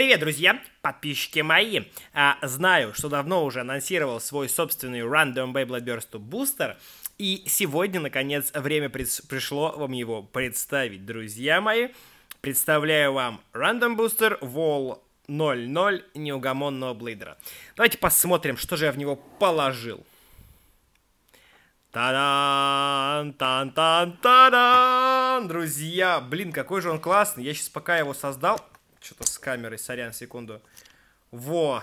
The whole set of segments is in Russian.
Привет, друзья, подписчики мои. А, знаю, что давно уже анонсировал свой собственный Random Bay Bloodburst Booster, и сегодня, наконец, время пришло вам его представить, друзья мои. Представляю вам Random Booster Wall 0.0 неугомонного блейдера. Давайте посмотрим, что же я в него положил. Та-дан! Тан-тан-та-дан! Друзья, блин, какой же он классный. Я сейчас пока его создал, что-то с камерой, сорян, секунду. Во!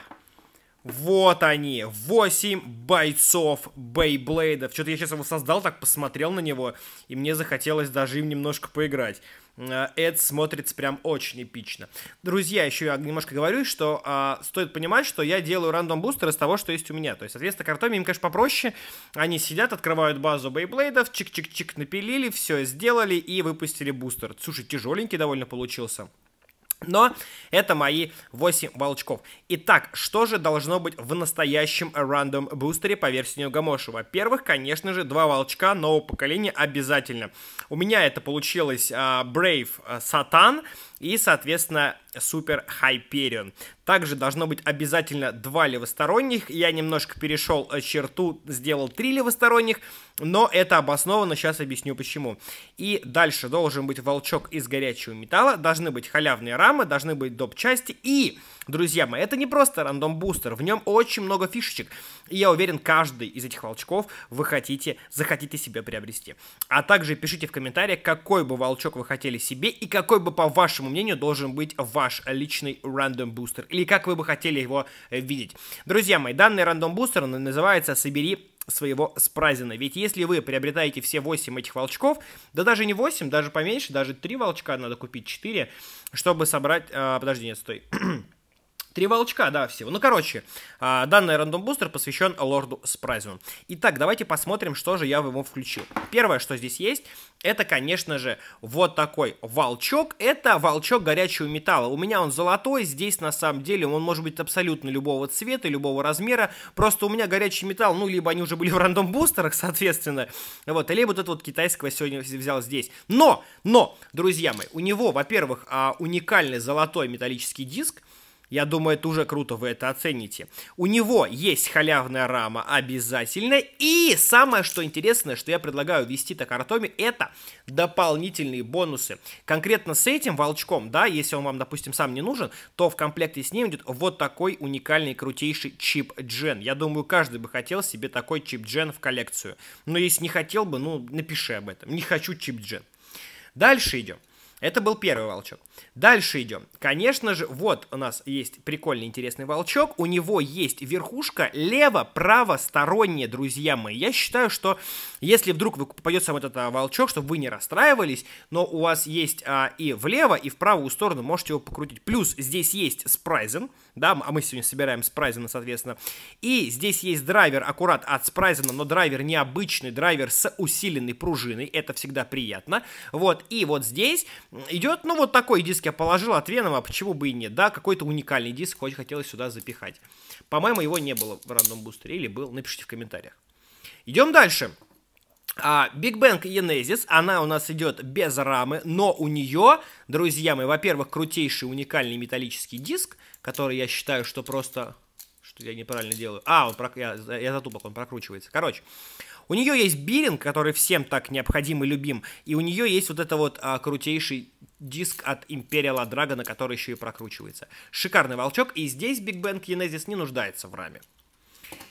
Вот они, 8 бойцов Бейблейдов. Что-то я сейчас его создал, так посмотрел на него, и мне захотелось даже им немножко поиграть. Э, Эд смотрится прям очень эпично. Друзья, еще я немножко говорю, что а, стоит понимать, что я делаю рандом бустер из того, что есть у меня. То есть, соответственно, картоме им, конечно, попроще. Они сидят, открывают базу бейблейдов, чик-чик-чик напилили, все сделали и выпустили бустер. Слушай, тяжеленький довольно получился. Но это мои 8 волчков. Итак, что же должно быть в настоящем рандом бустере по версии Гамоши? Во-первых, конечно же, два волчка нового поколения обязательно. У меня это получилось а, Brave Satan а, и, соответственно, Супер Hyperion. Также должно быть обязательно два левосторонних. Я немножко перешел э, черту, сделал три левосторонних, но это обосновано, сейчас объясню почему. И дальше должен быть волчок из горячего металла, должны быть халявные рамы, должны быть доп. части и Друзья мои, это не просто рандом-бустер, в нем очень много фишечек, и я уверен, каждый из этих волчков вы хотите, захотите себе приобрести. А также пишите в комментариях, какой бы волчок вы хотели себе, и какой бы, по вашему мнению, должен быть ваш личный рандом-бустер, или как вы бы хотели его э, видеть. Друзья мои, данный рандом-бустер называется «Собери своего спразина. Ведь если вы приобретаете все 8 этих волчков, да даже не 8, даже поменьше, даже 3 волчка надо купить, 4, чтобы собрать... Э, подожди, нет, стой. Три волчка, да, всего. Ну, короче, а, данный рандом-бустер посвящен лорду Спрайзу. Итак, давайте посмотрим, что же я в его включил. Первое, что здесь есть, это, конечно же, вот такой волчок. Это волчок горячего металла. У меня он золотой, здесь, на самом деле, он может быть абсолютно любого цвета, любого размера. Просто у меня горячий металл, ну, либо они уже были в рандом-бустерах, соответственно, вот, или вот это вот китайского сегодня взял здесь. Но, но, друзья мои, у него, во-первых, а, уникальный золотой металлический диск, я думаю, это уже круто, вы это оцените. У него есть халявная рама обязательно. И самое, что интересное, что я предлагаю вести Такартоме, это дополнительные бонусы. Конкретно с этим волчком, да, если он вам, допустим, сам не нужен, то в комплекте с ним идет вот такой уникальный, крутейший чип джен. Я думаю, каждый бы хотел себе такой чип джен в коллекцию. Но если не хотел бы, ну, напиши об этом. Не хочу чип джен. Дальше идем. Это был первый волчок. Дальше идем. Конечно же, вот у нас есть прикольный интересный волчок. У него есть верхушка лево-правосторонняя, друзья мои. Я считаю, что если вдруг попадется вот этот а, волчок, чтобы вы не расстраивались, но у вас есть а, и влево, и в правую сторону можете его покрутить. Плюс здесь есть спрайзен, да, а мы сегодня собираем спрайзена, соответственно. И здесь есть драйвер аккурат от спрайзена, но драйвер необычный, драйвер с усиленной пружиной. Это всегда приятно. Вот, и вот здесь идет, ну, вот такой диск я положил от Венома, а почему бы и нет, да, какой-то уникальный диск, хоть хотелось сюда запихать. По-моему, его не было в рандом бустере, или был, напишите в комментариях. Идем дальше. А, Big Bang Genesis, она у нас идет без рамы, но у нее, друзья мои, во-первых, крутейший уникальный металлический диск, который я считаю, что просто... Что я неправильно делаю? А, он про... я, я затупок, он прокручивается. Короче, у нее есть биринг, который всем так необходим и любим, и у нее есть вот это вот а, крутейший диск от Imperial Драгона, который еще и прокручивается. Шикарный волчок, и здесь Big Bang Genesis не нуждается в раме.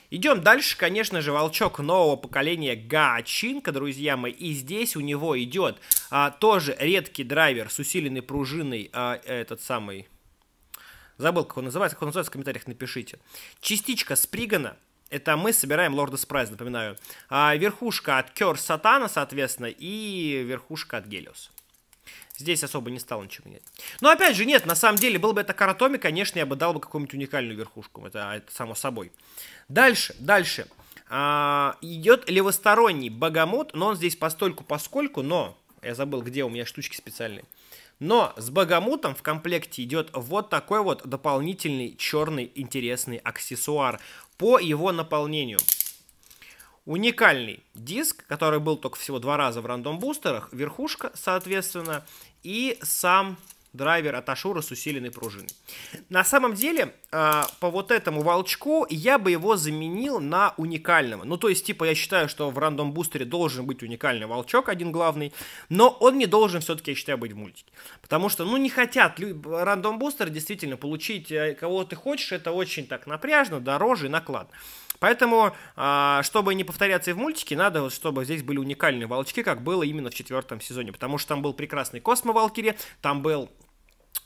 Идем дальше, конечно же, волчок нового поколения Гачинка, друзья мои, и здесь у него идет а, тоже редкий драйвер с усиленной пружиной, а, этот самый, забыл, как он называется, как он называется, в комментариях напишите. Частичка Спригана, это мы собираем Лорда Спрайс, напоминаю. А, верхушка от Кер Сатана, соответственно, и верхушка от Гелиоса. Здесь особо не стал ничего менять. Но опять же, нет, на самом деле, был бы это Каратоми, конечно, я бы дал бы какую-нибудь уникальную верхушку. Это, а, это само собой. Дальше, дальше. А, идет левосторонний богомот, но он здесь постольку поскольку, но... Я забыл, где у меня штучки специальные. Но с Богомутом в комплекте идет вот такой вот дополнительный черный интересный аксессуар по его наполнению уникальный диск, который был только всего два раза в рандом-бустерах, верхушка, соответственно, и сам драйвер от Ашура с усиленной пружиной. На самом деле, э, по вот этому волчку я бы его заменил на уникального. Ну, то есть, типа, я считаю, что в рандом бустере должен быть уникальный волчок, один главный, но он не должен все-таки, я считаю, быть в мультике. Потому что, ну, не хотят рандом бустеры действительно получить, э, кого ты хочешь, это очень так напряжно, дороже и накладно. Поэтому, а, чтобы не повторяться и в мультике, надо, чтобы здесь были уникальные волчки, как было именно в четвертом сезоне. Потому что там был прекрасный Космо Валкири, там был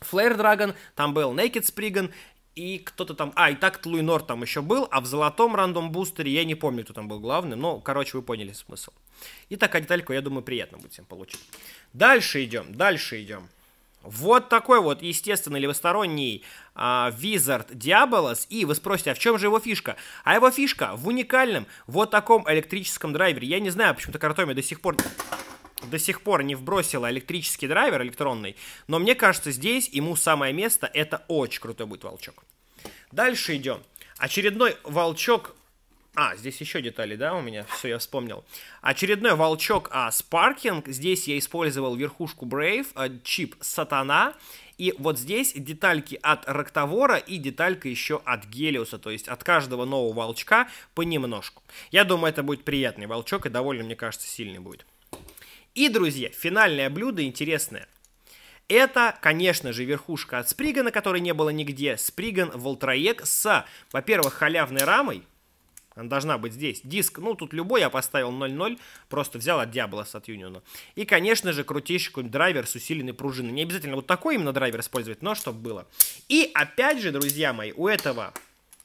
Флэр Драгон, там был Naked Сприган, и кто-то там... А, и так Луинор там еще был, а в золотом рандом бустере я не помню, кто там был главный, но, короче, вы поняли смысл. И такая деталька, я думаю, приятно будет всем получить. Дальше идем, дальше идем. Вот такой вот, естественно, левосторонний а, Wizard Diabolos. И вы спросите, а в чем же его фишка? А его фишка в уникальном вот таком электрическом драйвере. Я не знаю, почему-то Картоми до сих пор до сих пор не вбросила электрический драйвер электронный, но мне кажется, здесь ему самое место, это очень крутой будет волчок. Дальше идем. Очередной волчок а, здесь еще детали, да, у меня? Все, я вспомнил. Очередной волчок а, Sparking. Здесь я использовал верхушку Brave, а, чип Сатана. И вот здесь детальки от Роктовора и деталька еще от Гелиуса. То есть от каждого нового волчка понемножку. Я думаю, это будет приятный волчок и довольно, мне кажется, сильный будет. И, друзья, финальное блюдо интересное. Это, конечно же, верхушка от Спригана, которой не было нигде. Сприган Волтроек с, во-первых, халявной рамой, она должна быть здесь. Диск, ну, тут любой я поставил 0.0, просто взял от Diablos, от Юниона. И, конечно же, крутейший какой-нибудь драйвер с усиленной пружиной. Не обязательно вот такой именно драйвер использовать, но чтобы было. И, опять же, друзья мои, у этого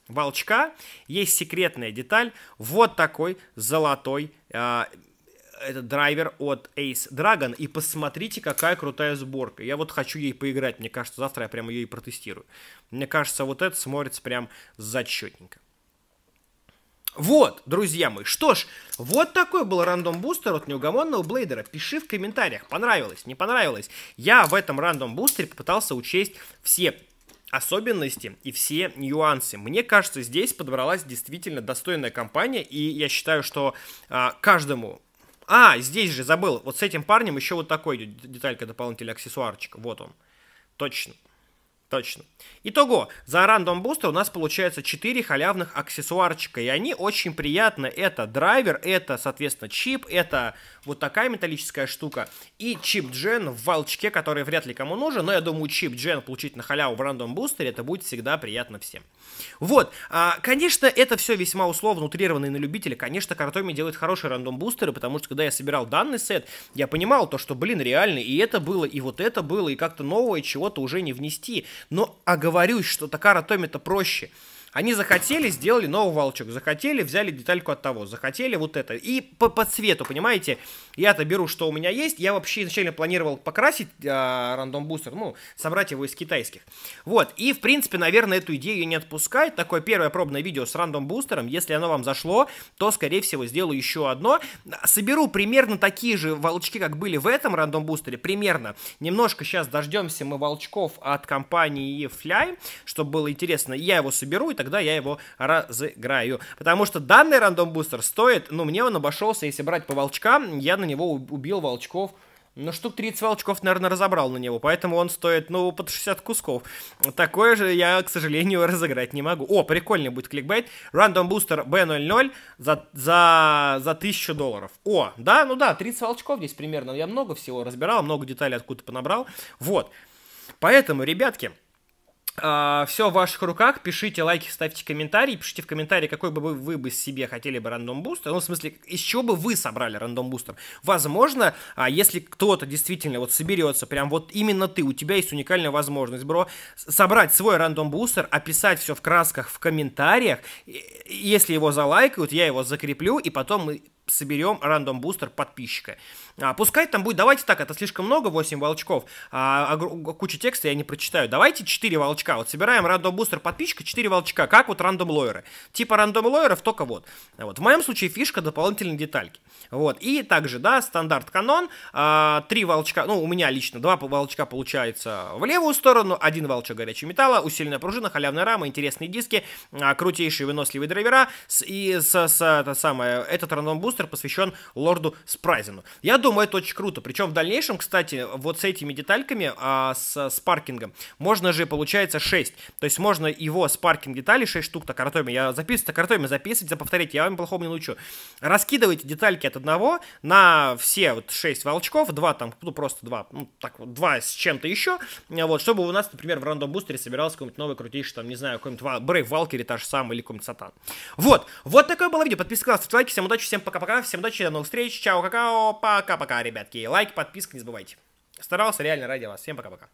волчка есть секретная деталь. Вот такой золотой э, этот драйвер от Ace Dragon. И посмотрите, какая крутая сборка. Я вот хочу ей поиграть. Мне кажется, завтра я прямо ее и протестирую. Мне кажется, вот это смотрится прям зачетненько. Вот, друзья мои, что ж, вот такой был рандом-бустер от неугомонного Блейдера. Пиши в комментариях, понравилось, не понравилось. Я в этом рандом-бустере попытался учесть все особенности и все нюансы. Мне кажется, здесь подобралась действительно достойная компания, и я считаю, что а, каждому... А, здесь же забыл, вот с этим парнем еще вот такой деталька дополнительный аксессуарчик, вот он, точно. Точно. Итого, за рандом бусты у нас получается 4 халявных аксессуарчика, и они очень приятны. Это драйвер, это, соответственно, чип, это вот такая металлическая штука, и чип джен в волчке, который вряд ли кому нужен, но я думаю, чип джен получить на халяву в рандом бустере, это будет всегда приятно всем. Вот, а, конечно, это все весьма условно утрированные на любителя. Конечно, Картоми делает хорошие рандом бустеры, потому что когда я собирал данный сет, я понимал то, что, блин, реально, и это было, и вот это было, и как-то новое чего-то уже не внести. Но оговорюсь, что Такара Томи-то проще – они захотели, сделали новый волчок. Захотели, взяли детальку от того. Захотели вот это. И по, по цвету, понимаете? Я-то беру, что у меня есть. Я вообще изначально планировал покрасить э, рандом бустер. Ну, собрать его из китайских. Вот. И, в принципе, наверное, эту идею не отпускает Такое первое пробное видео с рандом бустером. Если оно вам зашло, то, скорее всего, сделаю еще одно. Соберу примерно такие же волчки, как были в этом рандом бустере. Примерно. Немножко сейчас дождемся мы волчков от компании Fly, чтобы было интересно. Я его соберу и так тогда я его разыграю. Потому что данный рандом бустер стоит, ну, мне он обошелся, если брать по волчкам, я на него убил волчков ну, штук 30 волчков, наверное, разобрал на него, поэтому он стоит, ну, под 60 кусков. Такое же я, к сожалению, разыграть не могу. О, прикольный будет кликбейт. Рандом бустер B00 за, за, за 1000 долларов. О, да, ну да, 30 волчков здесь примерно. Я много всего разбирал, много деталей откуда то понабрал. Вот. Поэтому, ребятки, а, все в ваших руках. Пишите лайки, ставьте комментарии. Пишите в комментарии, какой бы вы, вы бы себе хотели бы рандом бустер. Ну, в смысле, из чего бы вы собрали рандом бустер. Возможно, а если кто-то действительно вот соберется, прям вот именно ты, у тебя есть уникальная возможность, бро, собрать свой рандом бустер, описать все в красках в комментариях. Если его залайкают, я его закреплю, и потом мы соберем рандом бустер подписчика. А, пускай там будет, давайте так, это слишком много, 8 волчков, а, а, куча текста я не прочитаю. Давайте 4 волчка, вот собираем рандом бустер подписчика, 4 волчка, как вот рандом лойеры. Типа рандом лойеров, только вот. вот. В моем случае фишка дополнительные детальки. Вот, и также, да, стандарт канон, а, 3 волчка, ну, у меня лично 2 волчка получается в левую сторону, 1 волчок горячего металла, усиленная пружина, халявная рама, интересные диски, а, крутейшие выносливые драйвера, с, и с, с, это самое, этот рандом бустер бустер посвящен лорду Спрайзену. Я думаю, это очень круто. Причем в дальнейшем, кстати, вот с этими детальками, а, с спаркингом, можно же, получается, 6. То есть можно его с паркинг деталей 6 штук, так, я записываю, так, Артеме, заповторить. я вам плохому не научу. Раскидывайте детальки от одного на все вот 6 волчков, 2 там, ну, просто 2, ну, так, 2 с чем-то еще, вот, чтобы у нас, например, в рандом бустере собирался какой-нибудь новый крутейший, там, не знаю, какой-нибудь Брейв Валкери, та же самая, или какой-нибудь Сатан. Вот, вот такое было видео, подписывайтесь, ставьте лайки, всем удачи, всем пока-пока пока-пока, всем удачи, до новых встреч, чао, какао, пока-пока, ребятки. Лайк, подписка не забывайте. Старался реально ради вас. Всем пока-пока.